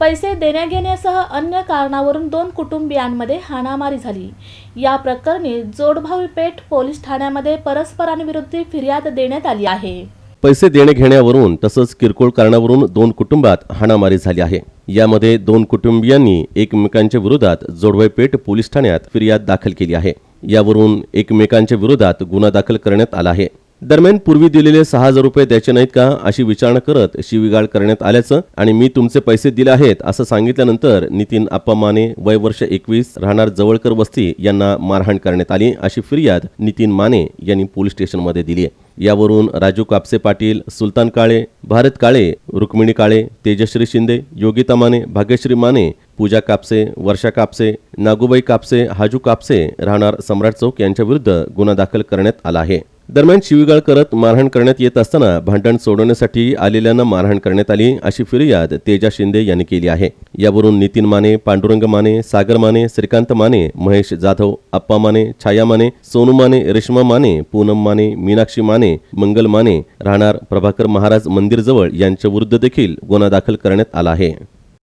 पैसे देण्याघेण्यासह अन्य कारणावरून दोन कुटुंबियांमध्ये हाणामारी झाली या प्रकरणी पेठ पोलीस ठाण्यामध्ये परस्परांविरुद्ध फिर्याद देण्यात आली आहे पैसे देणे घेण्यावरून तसंच किरकोळ कारणावरून दोन कुटुंबात हाणामारी झाली आहे यामध्ये दोन कुटुंबियांनी एकमेकांच्या विरोधात पेठ पोलीस ठाण्यात फिर्याद दाखल केली आहे यावरून एकमेकांच्या विरोधात गुन्हा दाखल करण्यात आला आहे दरम्यान पूर्वी दिलेले सहा हजार रुपये द्यायचे नाहीत का अशी विचारणा करत शिवीगाळ करण्यात आल्याचं आणि मी तुमचे पैसे दिले आहेत असं सांगितल्यानंतर नितीन आप्पा माने वय वर्ष एकवीस राहणार जवळकर वस्ती यांना मारहाण करण्यात आली अशी फिर्याद नितीन माने यांनी पोलीस स्टेशनमध्ये दिली आहे यावरून राजू कापसे पाटील सुलतान काळे भारत काळे रुक्मिणी काळे तेजश्री शिंदे योगिता माने भाग्यश्री माने पूजा कापसे वर्षा कापसे नागूबाई कापसे हाजू कापसे राहणार सम्राट चौक यांच्याविरुद्ध गुन्हा दाखल करण्यात आला आहे दरम्यान शिवीगाळ करत मारहाण करण्यात येत असताना भांडण सोडवण्यासाठी आलेल्यांना मारहाण करण्यात आली अशी फिर्याद तेजा शिंदे यांनी केली आहे यावरून नितीन माने पांडुरंग माने सागर माने श्रीकांत माने महेश जाधव अप्पा माने छाया माने सोनू माने रेश्मा माने पूनम माने मीनाक्षी माने मंगल माने राहणार प्रभाकर महाराज मंदिरजवळ यांच्याविरुद्ध देखील गुन्हा दाखल करण्यात आला आहे